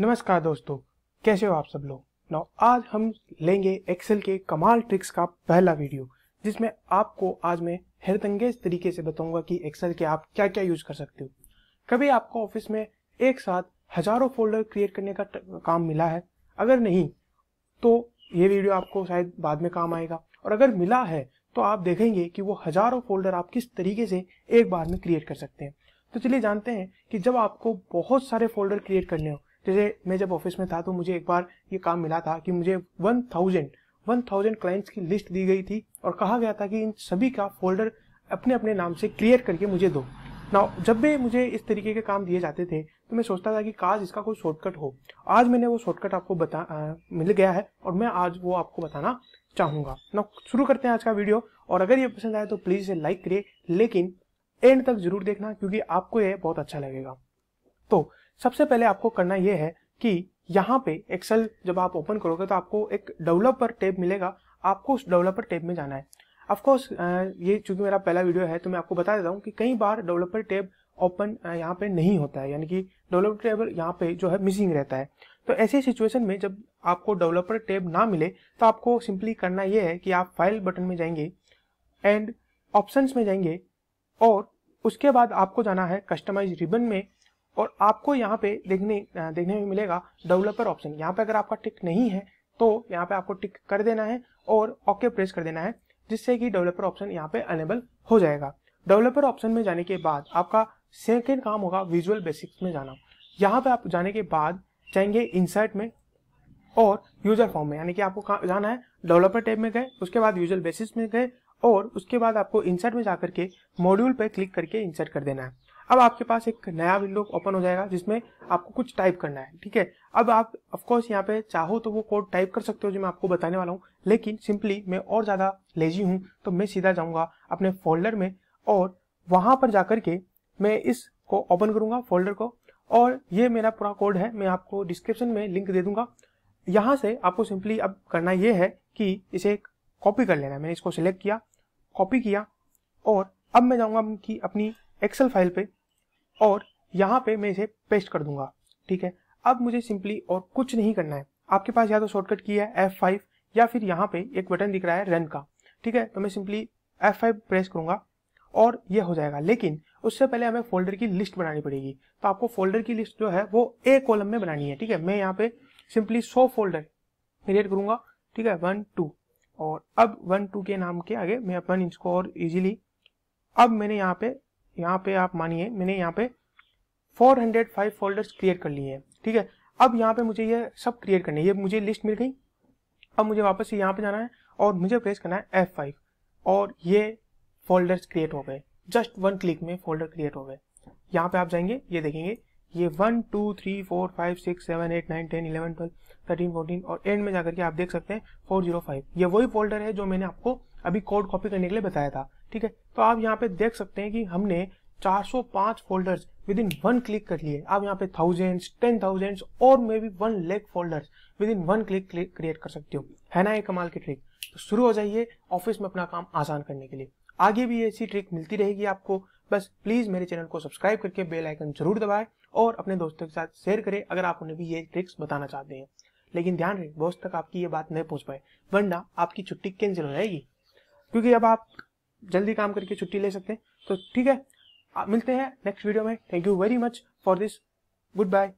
नमस्कार दोस्तों कैसे हो आप सब लोग नौ आज हम लेंगे एक्सेल के कमाल ट्रिक्स का पहला वीडियो जिसमें आपको आज मैं अंगेज तरीके से बताऊंगा कि एक्सेल के आप क्या क्या यूज कर सकते हो कभी आपको ऑफिस में एक साथ हजारों फोल्डर क्रिएट करने का काम मिला है अगर नहीं तो ये वीडियो आपको शायद बाद में काम आएगा और अगर मिला है तो आप देखेंगे कि वो हजारों फोल्डर आप किस तरीके से एक बार में क्रिएट कर सकते हैं तो चलिए जानते हैं कि जब आपको बहुत सारे फोल्डर क्रिएट करने हो जैसे मैं जब ऑफिस में था तो मुझे एक बार ये काम मिला था कि मुझे one thousand one thousand clients की लिस्ट दी गई थी और कहा गया था कि इन सभी का फोल्डर अपने अपने नाम से क्रिएट करके मुझे दो ना जब भी मुझे इस तरीके के काम दिए जाते थे तो मैं सोचता था कि काज इसका कोई शॉर्टकट हो आज मैंने वो शॉर्टकट आपको बता आ, मिल गया है और मैं आज वो आपको बताना चाहूँगा ना शुरू करते हैं आज का वीडियो और अगर ये पसंद आए तो प्लीज़ इसे लाइक करिए लेकिन एंड तक जरूर देखना क्योंकि आपको यह बहुत अच्छा लगेगा तो सबसे पहले आपको करना यह है कि यहाँ पे एक्सेल जब आप ओपन करोगे तो आपको एक डेवलपर टेब मिलेगा आपको उस डेवलपर टेब में जाना है ऑफकोर्स ये चूंकि मेरा पहला वीडियो है तो मैं आपको बता देता हूँ कि कई बार डेवलपर टेब ओपन यहाँ पे नहीं होता है यानी कि डेवलपर टेब यहाँ पे जो है मिसिंग रहता है तो ऐसे सिचुएशन में जब आपको डेवलपर टेब ना मिले तो आपको सिंपली करना यह है कि आप फाइल बटन में जाएंगे एंड ऑप्शंस में जाएंगे और उसके बाद आपको जाना है कस्टमाइज रिबन में और आपको यहाँ पे देखने देखने में मिलेगा डेवलपर ऑप्शन यहाँ पे अगर आपका टिक नहीं है तो यहाँ पे आपको टिक कर देना है और ओके प्रेस कर देना है जिससे कि डेवलपर ऑप्शन यहाँ पे अनेबल हो जाएगा डेवलपर ऑप्शन में जाने के बाद आपका सेकेंड काम होगा विजुअल बेसिक्स में जाना यहाँ पे आप जाने के बाद जाएंगे इंसर्ट में और यूजर फॉर्म में यानी कि आपको कहाँ जाना है डेवलपर टैब में गए उसके बाद यूजर बेसिस में गए और उसके बाद आपको इंसर्ट में जाकर के मॉड्यूल पे क्लिक करके इंसर्ट कर देना है अब आपके पास एक नया विंडो ओपन हो जाएगा जिसमें आपको कुछ टाइप करना है ठीक है अब आप ऑफकोर्स यहाँ पे चाहो तो वो कोड टाइप कर सकते हो जो मैं आपको बताने वाला हूँ लेकिन सिंपली मैं और ज़्यादा लेजी हूँ तो मैं सीधा जाऊँगा अपने फोल्डर में और वहाँ पर जाकर के मैं इसको ओपन करूँगा फोल्डर को और ये मेरा पूरा कोड है मैं आपको डिस्क्रिप्शन में लिंक दे दूंगा यहाँ से आपको सिंपली अब करना ये है कि इसे कॉपी कर लेना है मैंने इसको सिलेक्ट किया कॉपी किया और अब मैं जाऊँगा कि अपनी एक्सेल फाइल पे और यहाँ पे मैं इसे पेस्ट कर दूंगा ठीक है अब मुझे सिंपली और कुछ नहीं करना है आपके पास या तो शॉर्टकट की है एफ फाइव या फिर यहाँ पे एक बटन दिख रहा है रन का ठीक है तो मैं सिंपली एफ फाइव प्रेस करूंगा और ये हो जाएगा लेकिन उससे पहले हमें फोल्डर की लिस्ट बनानी पड़ेगी तो आपको फोल्डर की लिस्ट जो है वो ए कॉलम में बनानी है ठीक है मैं यहाँ पे सिंपली सो फोल्डर क्रिएट करूंगा ठीक है वन टू और अब वन टू के नाम के आगे मैं अपन इसको और इजीली अब मैंने यहाँ पे यहाँ पे आप मानिए मैंने यहाँ पे 405 फोल्डर्स क्रिएट कर लिए हैं ठीक है अब यहाँ पे मुझे ये सब क्रिएट करने ये मुझे लिस्ट मिल गई अब मुझे वापस से यहाँ पे जाना है और मुझे प्रेस करना है F5 और ये फोल्डर्स क्रिएट हो गए जस्ट वन क्लिक में फोल्डर क्रिएट हो गए यहाँ पे आप जाएंगे ये देखेंगे ये one two three four five six seven eight nine ten eleven twelve thirteen fourteen और एंड में जाकर के आप देख सकते हैं फोर जीरो फाइव ये वही फोल्डर है जो मैंने आपको अभी कोड कॉपी करने के लिए बताया था ठीक है तो आप यहाँ पे देख सकते हैं कि हमने 405 folders within one click कर लिए आप यहाँ पे थाउजेंड्स टेन थाउजेंड्स और maybe one lakh folders within one click create कर सकते हो है ना ये कमाल की ट्रिक तो शुरू हो जाइए ऑफिस में अपना काम आसान करने के लिए आगे भी ऐसी ट्रिक मिलती रहेगी आपको बस प्लीज मेरे चैनल को सब्सक्राइब करके बेल आइकन जरूर दबाए और अपने दोस्तों के साथ शेयर करें अगर आप उन्हें भी ये ट्रिक्स बताना चाहते हैं लेकिन ध्यान रहे दोस्त तक आपकी ये बात नहीं पहुंच पाए वरना आपकी छुट्टी कैंसिल हो जाएगी क्योंकि अब आप जल्दी काम करके छुट्टी ले सकते हैं तो ठीक है मिलते हैं नेक्स्ट वीडियो में thank you very much for this good bye